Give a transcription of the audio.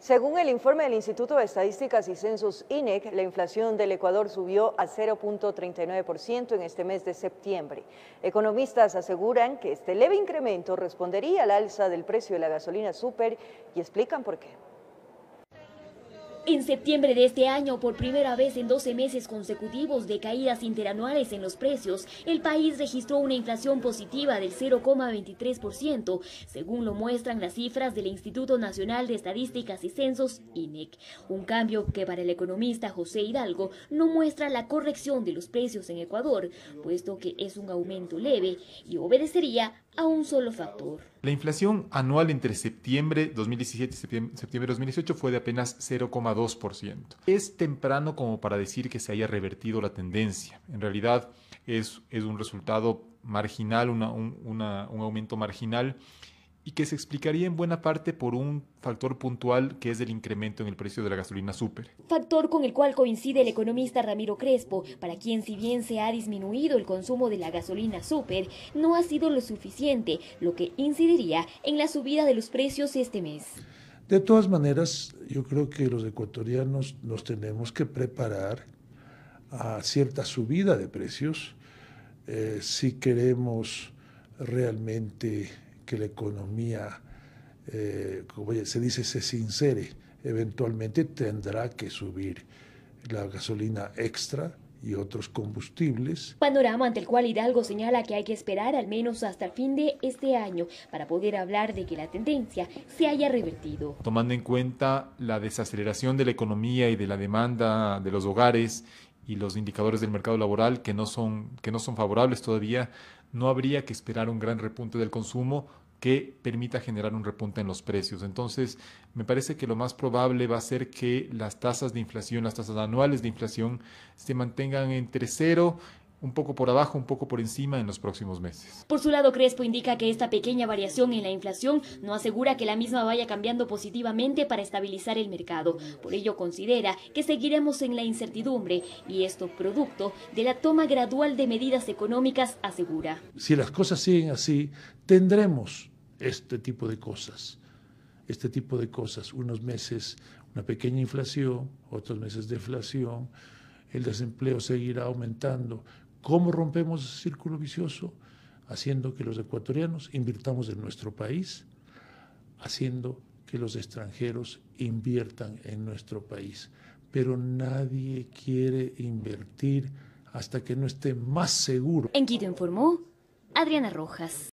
Según el informe del Instituto de Estadísticas y Censos INEC, la inflación del Ecuador subió a 0.39% en este mes de septiembre. Economistas aseguran que este leve incremento respondería al alza del precio de la gasolina super y explican por qué. En septiembre de este año, por primera vez en 12 meses consecutivos de caídas interanuales en los precios, el país registró una inflación positiva del 0,23%, según lo muestran las cifras del Instituto Nacional de Estadísticas y Censos, INEC. Un cambio que para el economista José Hidalgo no muestra la corrección de los precios en Ecuador, puesto que es un aumento leve y obedecería a un solo factor. La inflación anual entre septiembre 2017 y septiembre 2018 fue de apenas 0,2%. Es temprano como para decir que se haya revertido la tendencia. En realidad es, es un resultado marginal, un aumento marginal y que se explicaría en buena parte por un factor puntual que es el incremento en el precio de la gasolina súper. Factor con el cual coincide el economista Ramiro Crespo, para quien si bien se ha disminuido el consumo de la gasolina súper, no ha sido lo suficiente, lo que incidiría en la subida de los precios este mes. De todas maneras, yo creo que los ecuatorianos nos tenemos que preparar a cierta subida de precios eh, si queremos realmente que la economía, eh, como se dice, se sincere. Eventualmente tendrá que subir la gasolina extra y otros combustibles. Panorama ante el cual Hidalgo señala que hay que esperar al menos hasta el fin de este año para poder hablar de que la tendencia se haya revertido. Tomando en cuenta la desaceleración de la economía y de la demanda de los hogares y los indicadores del mercado laboral que no son, que no son favorables todavía, no habría que esperar un gran repunte del consumo que permita generar un repunte en los precios. Entonces, me parece que lo más probable va a ser que las tasas de inflación, las tasas anuales de inflación, se mantengan entre cero un poco por abajo, un poco por encima en los próximos meses. Por su lado, Crespo indica que esta pequeña variación en la inflación no asegura que la misma vaya cambiando positivamente para estabilizar el mercado. Por ello, considera que seguiremos en la incertidumbre y esto producto de la toma gradual de medidas económicas, asegura. Si las cosas siguen así, tendremos este tipo de cosas, este tipo de cosas, unos meses una pequeña inflación, otros meses deflación, el desempleo seguirá aumentando ¿Cómo rompemos ese círculo vicioso? Haciendo que los ecuatorianos invirtamos en nuestro país, haciendo que los extranjeros inviertan en nuestro país. Pero nadie quiere invertir hasta que no esté más seguro. En Quito informó Adriana Rojas.